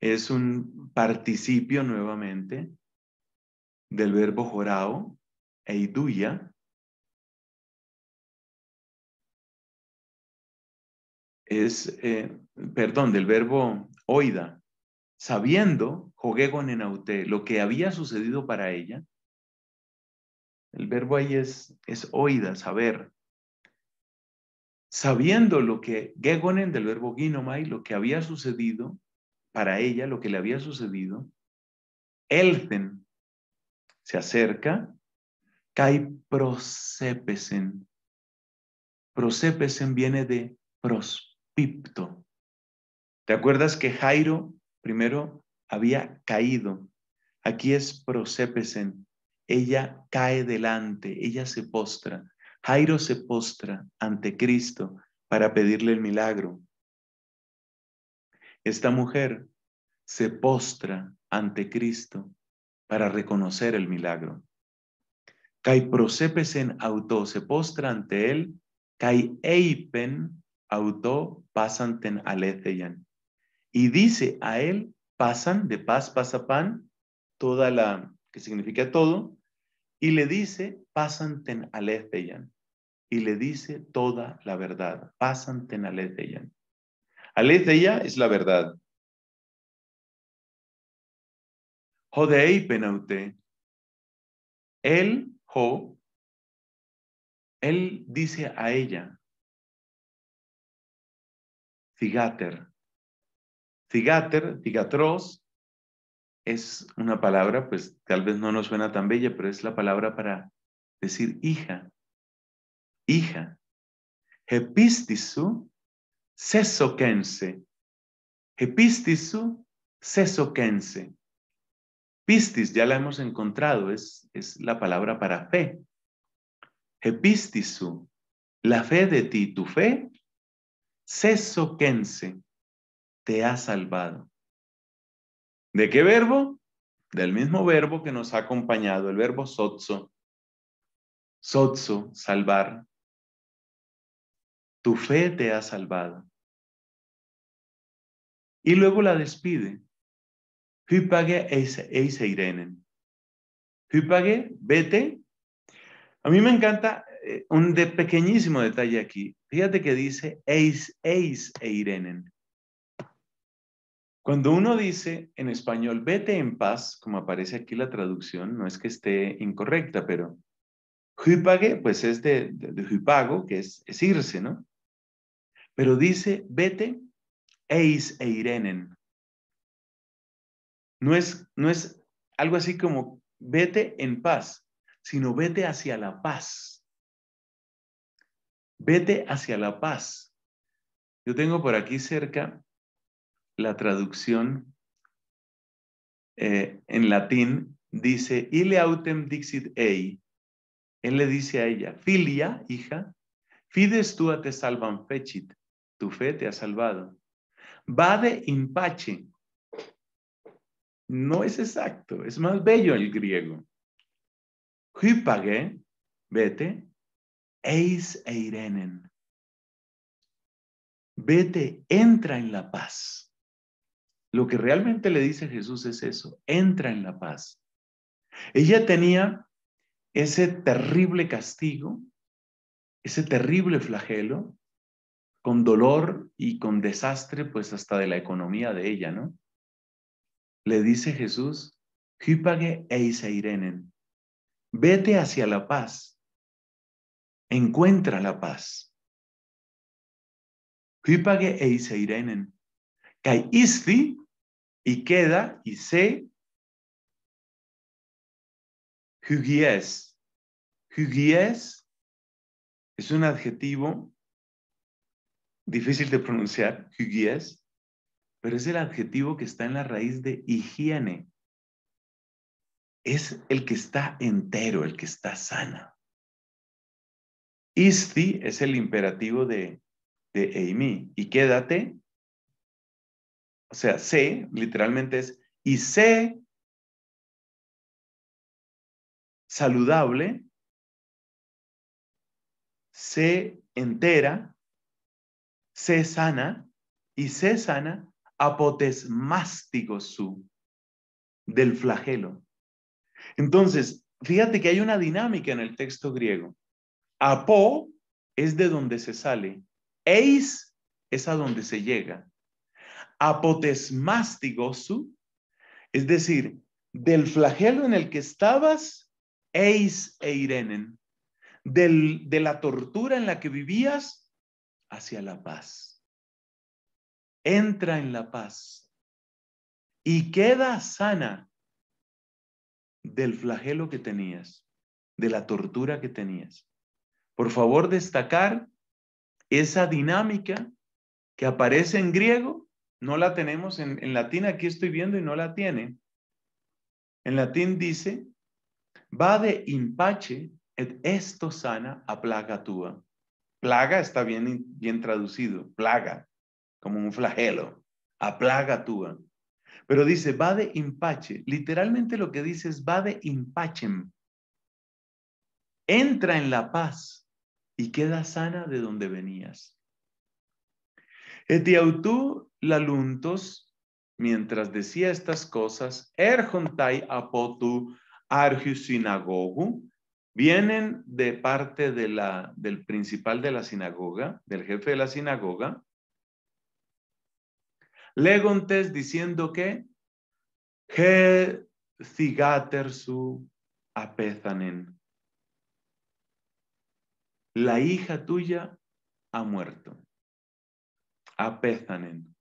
es un participio nuevamente del verbo jorao, eiduya, es, eh, perdón, del verbo oida,
sabiendo, jogegon lo que había sucedido para ella. El verbo ahí es, es oida, saber. Sabiendo lo que, gegonen del verbo ginomai, lo que había sucedido para ella, lo que le había sucedido, elten se acerca, Kai prosepesen. Prosepesen viene de pros, Pipto. ¿Te acuerdas que Jairo primero había caído? Aquí es prosépesen. Ella cae delante, ella se postra. Jairo se postra ante Cristo para pedirle el milagro. Esta mujer se postra ante Cristo para reconocer el milagro. Kai procepesen auto se postra ante él, kai eipen y dice, a él pasan, de paz pasa pan, toda la, que significa todo, y le dice, pasan ten Y le dice toda la verdad,
pasan ten aletheyan. es la verdad. Jodei penaute. Él, jo, él dice a ella, Tigater. Tigater, cigatros,
es una palabra, pues tal vez no nos suena tan bella, pero es la palabra para decir hija. Hija. Hepistisu sesoquense. Hepistisu sesoquense. Pistis, ya la hemos encontrado, es, es la palabra para fe. Hepistisu, la fe de ti, tu fe sesoquense te ha salvado. ¿De qué verbo? Del mismo verbo que nos ha acompañado, el verbo sotso.
Sotso, salvar. Tu fe te ha salvado. Y luego la despide. Hypage eise Hypage, vete.
A mí me encanta eh, un pequeñísimo detalle aquí. Fíjate que dice eis, eis e irenen. Cuando uno dice en español, vete en paz, como aparece aquí la traducción, no es que esté incorrecta, pero huipague, pues es de, de, que es, irse, ¿no? Pero dice, vete, eis e irenen. No es, no es algo así como, vete en paz, sino vete hacia la paz. Vete hacia la paz. Yo tengo por aquí cerca la traducción eh, en latín. Dice, ile autem dixit ei. Él le dice a ella, filia, hija, fides a te salvan fecit. Tu fe te ha salvado. Vade in pace. No es exacto, es más bello el griego. Hypage, vete, eis e Vete, entra en la paz. Lo que realmente le dice Jesús es eso, entra en la paz. Ella tenía ese terrible castigo, ese terrible flagelo, con dolor y con desastre, pues hasta de la economía de ella, ¿no? Le dice Jesús, Hypage eis irenen, vete hacia
la paz encuentra la paz. Hipage e Kai isti y queda y se Hugies. Hugies es un adjetivo
difícil de pronunciar, Hugies, pero es el adjetivo que está en la raíz de higiene. Es el que está entero, el que está sana. Isti es el imperativo de,
de Eimi. Y quédate. O sea, sé, literalmente es, y sé saludable, sé entera,
sé sana, y sé sana apotesmástico su del flagelo. Entonces, fíjate que hay una dinámica en el texto griego. Apó es de donde se sale. Eis es a donde se llega. Apotesmastigosu, es decir, del flagelo en el que estabas, eis e irenen, de la tortura en la que vivías, hacia la paz. Entra en la paz y queda sana del flagelo que tenías, de la tortura que tenías por favor, destacar esa dinámica que aparece en griego, no la tenemos en, latín, aquí estoy viendo y no la tiene. En latín dice, va de impache et esto sana a plaga tua. Plaga está bien, bien traducido, plaga, como un flagelo, a plaga tua. Pero dice, va de impache. Literalmente lo que dice es, va de impachem. Entra en la paz y queda sana de donde venías. Etiautú laluntos, mientras decía estas cosas, erjontai apotu argius sinagogu, vienen de parte de la, del principal de la sinagoga, del jefe de la sinagoga, legontes diciendo que ge cigater su apezanen la hija tuya ha muerto. Apezanen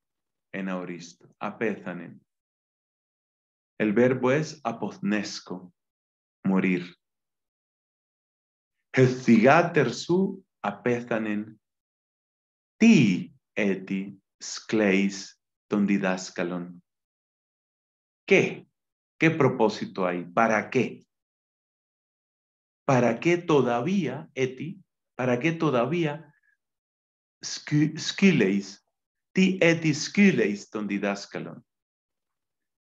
en auristo, apezanen.
El verbo es apoznesco, morir. Hezzigater su apezanen ti eti skleis tondidascalon. ¿Qué? ¿Qué propósito hay? ¿Para qué?
¿Para qué todavía, eti, para qué todavía skileis, ti etis skileis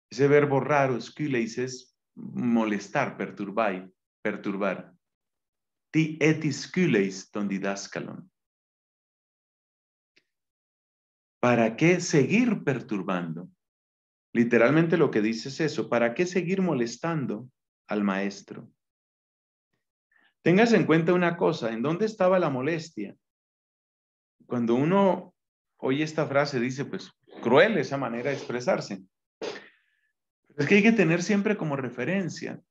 Ese verbo raro, skileis, es molestar, perturbar, perturbar.
Ti etis skileis don ¿Para qué seguir perturbando? Literalmente lo
que dice es eso, ¿para qué seguir molestando al maestro? Tengas en cuenta una cosa, ¿en dónde estaba la molestia? Cuando uno oye esta frase, dice, pues cruel esa manera de expresarse. Es que hay que tener siempre como referencia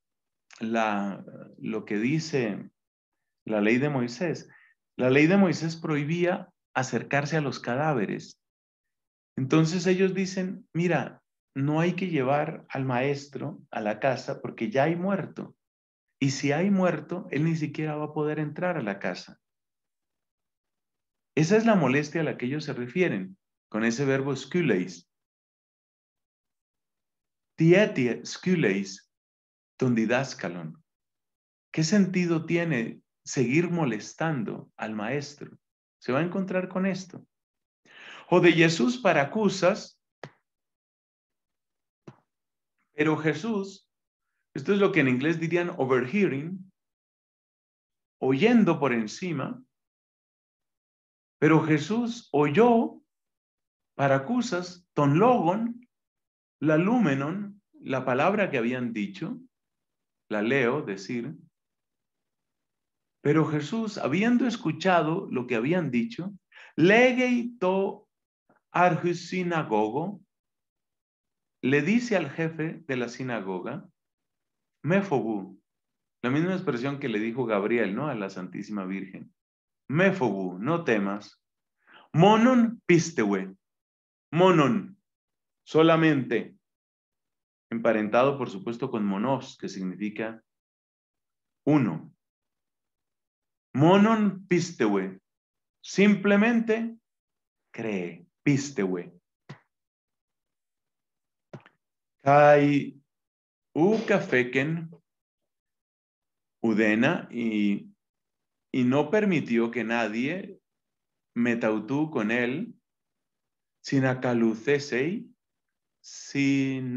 lo que dice la ley de Moisés. La ley de Moisés prohibía acercarse a los cadáveres. Entonces ellos dicen, mira, no hay que llevar al maestro a la casa porque ya hay muerto. Y si hay muerto, él ni siquiera va a poder entrar a la casa. Esa es la molestia a la que ellos se refieren con ese verbo skuleis. Tietie skuleis tundidaskalon. ¿Qué sentido tiene seguir molestando al maestro? Se va a encontrar con esto. O de Jesús para acusas, pero Jesús esto es lo que en inglés dirían overhearing, oyendo por encima. Pero Jesús oyó para acusas, ton logon, la lumenon, la palabra que habían dicho, la leo decir. Pero Jesús, habiendo escuchado lo que habían dicho, legei sinagogo, le dice al jefe de la sinagoga, Mefobú, la misma expresión que le dijo Gabriel, ¿no? A la Santísima Virgen. Mefobú, no temas. Monon pistewe. Monon, solamente. Emparentado, por supuesto, con monos, que significa uno. Monon pistewe. Simplemente cree, pistewe. Hay... Ukafeken Udena y, y no permitió que nadie metautú con él sin acalucesei sin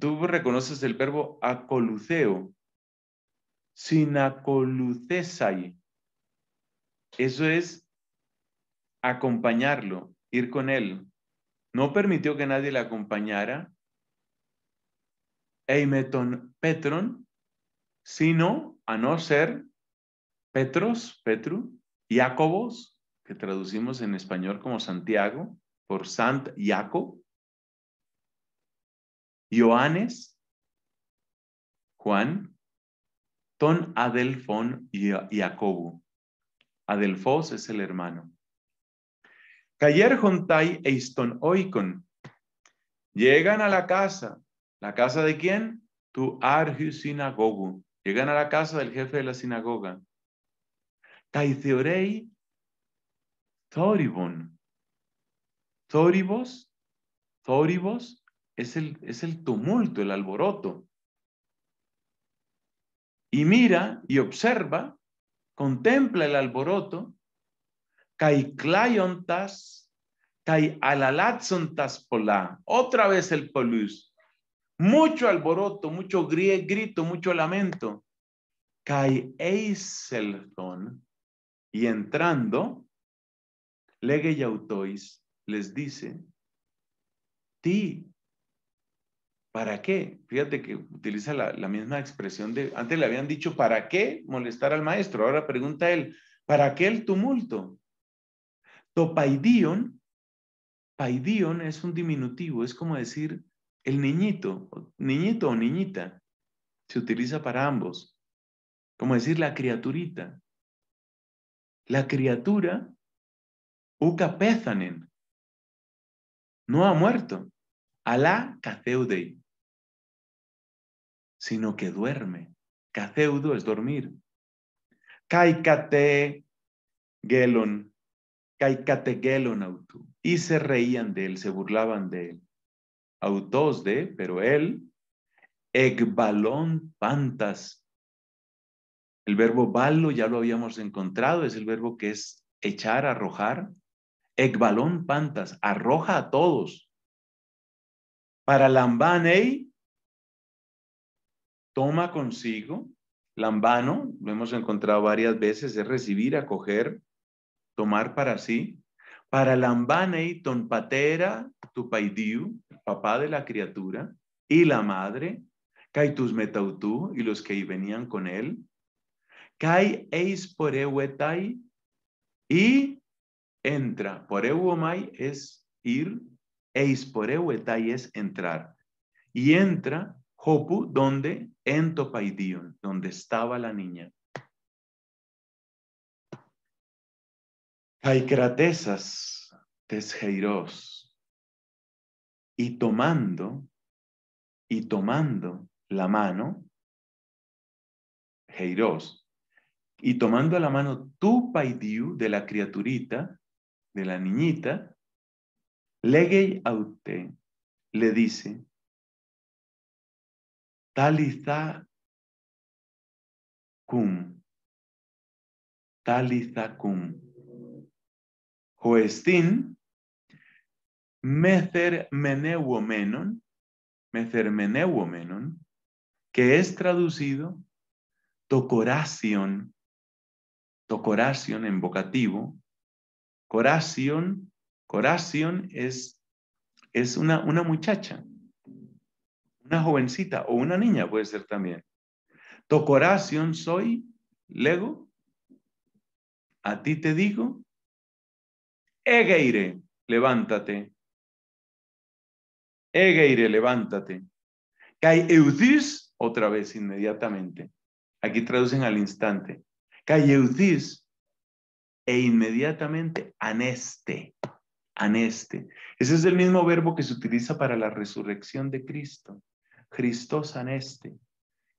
Tú reconoces el verbo acoluceo. Sinacolucesai. Eso es acompañarlo, ir con él no permitió que nadie le acompañara, Eimeton Petron, sino a no ser Petros, Petru, Jacobos, que traducimos en español como Santiago, por Sant Yaco, Joanes, Juan, Ton Adelfon y Jacobo. Adelfos es el hermano. Cayer e oikon. Llegan a la casa. ¿La casa de quién? Tu arju Sinagogu. Llegan a la casa del jefe de la sinagoga. Taitheorei Thoribon. Thoribos, Thoribos es el tumulto, el alboroto. Y mira y observa, contempla el alboroto kai clayontas, polá. Otra vez el polus. Mucho alboroto, mucho grito, mucho lamento. Kai eiselton. Y entrando, Lege les dice, ti, ¿para qué? Fíjate que utiliza la, la, misma expresión de, antes le habían dicho, ¿para qué molestar al maestro? Ahora pregunta él, ¿para qué el tumulto? Topaidion, paidion es un diminutivo, es como decir el niñito, niñito o niñita. Se utiliza para ambos. Como decir la criaturita.
La criatura, pezanen, no ha muerto. ala kazeudei, Sino que duerme. Caceudo es dormir.
Kaikate gelon y se reían de él, se burlaban de él. Autos de, pero él, ekbalón pantas. El verbo balo ya lo habíamos encontrado, es el verbo que es echar, arrojar. Ekbalón pantas, arroja a todos. Para lambanei, toma consigo. Lambano, lo hemos encontrado varias veces, es recibir, acoger, tomar para sí, para Lambanei tu paidiu, papá de la criatura, y la madre, Kaitus Metautú y los que venían con él, Kai Eis etai, y entra. Porewomai es ir, Eis etai es entrar. Y entra Hopu, donde? En Topaidion, donde estaba la niña.
Caicratesas tesgeiros. Y tomando, y tomando la mano, heiros, y
tomando la mano tu paidiu de la criaturita, de la niñita,
legei aute, le dice, taliza cum, taliza cum
menewomenon, Mether menewomenon, que es traducido Tocoración, Tocoración en vocativo, Coración, Coración es, es una, una muchacha, una jovencita o una niña puede ser también. Tocoración soy, lego,
a ti te digo, Egeire, levántate. Egeire, levántate. Kai
eudis, otra vez, inmediatamente. Aquí traducen al instante. Kai eudis, e inmediatamente aneste. Aneste. Ese es el mismo verbo que se utiliza para la resurrección de Cristo. Christos aneste,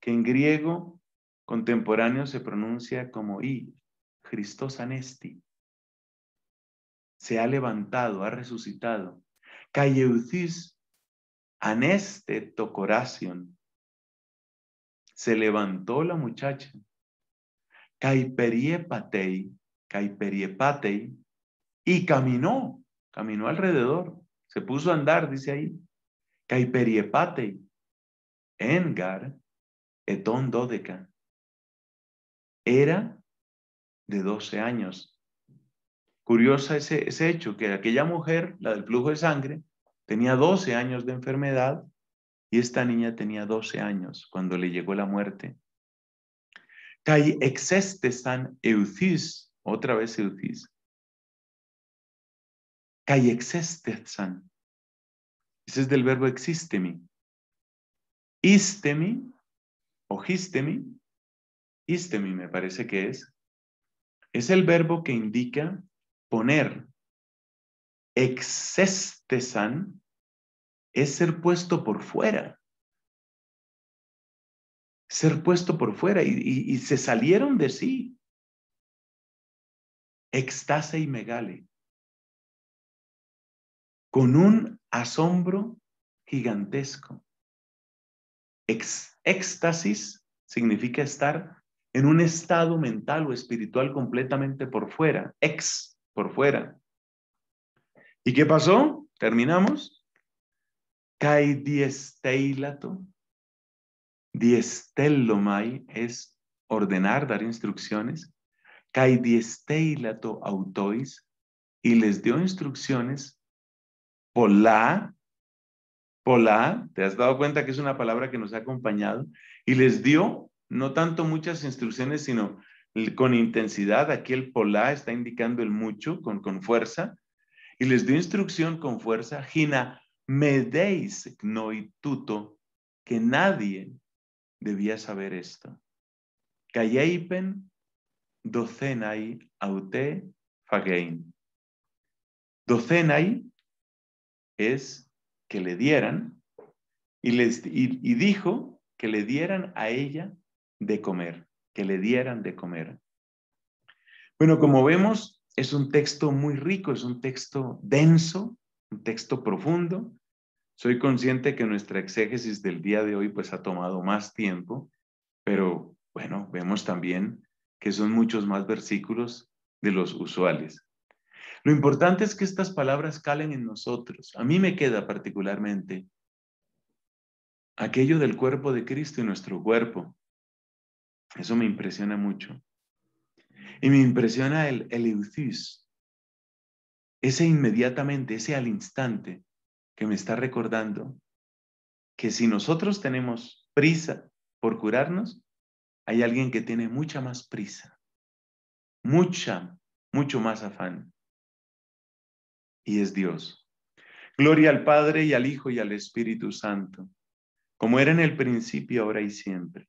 que en griego contemporáneo se pronuncia como i, Christos anesti se ha levantado, ha resucitado. Cayeucis aneste tocoración. Se levantó la muchacha. Caiperiepatei, caiperiepatei, y caminó, caminó alrededor, se puso a andar, dice ahí. Caiperiepatei, engar, etón dodeca. Era de 12 años curiosa ese, hecho, que aquella mujer, la del flujo de sangre, tenía 12 años de enfermedad y esta niña tenía 12 años cuando le llegó la muerte. Kai exestesan
otra vez eucis. Kai Ese es del verbo existemi.
Istemi o histemi, istemi me parece que es, es el verbo que indica poner exestesan es ser puesto por fuera.
Ser puesto por fuera y, se salieron de sí. Extase y megale. Con un asombro gigantesco.
éxtasis significa estar en un estado mental o espiritual completamente por fuera. Ex por fuera. ¿Y qué pasó? Terminamos. Kai diesteilato. Diestelomai es ordenar, dar instrucciones. Kai diesteilato autois. Y les dio instrucciones. Polá. Polá. ¿Te has dado cuenta que es una palabra que nos ha acompañado? Y les dio no tanto muchas instrucciones, sino con intensidad, aquí el polá está indicando el mucho con, con fuerza, y les dio instrucción con fuerza, Gina, me deis que nadie debía saber esto. Calleipen docenai aute fagein. Docenai es que le dieran, y dijo que le dieran a ella de comer que le dieran de comer. Bueno, como vemos, es un texto muy rico, es un texto denso, un texto profundo. Soy consciente que nuestra exégesis del día de hoy pues ha tomado más tiempo, pero bueno, vemos también que son muchos más versículos de los usuales. Lo importante es que estas palabras calen en nosotros. A mí me queda particularmente aquello del cuerpo de Cristo y nuestro cuerpo. Eso me impresiona mucho. Y me impresiona el eleusis, ese inmediatamente, ese al instante que me está recordando que si nosotros tenemos prisa por curarnos, hay alguien que tiene mucha más prisa, mucha, mucho más afán. Y es Dios. Gloria al Padre y al Hijo y al Espíritu Santo, como era en el
principio, ahora y siempre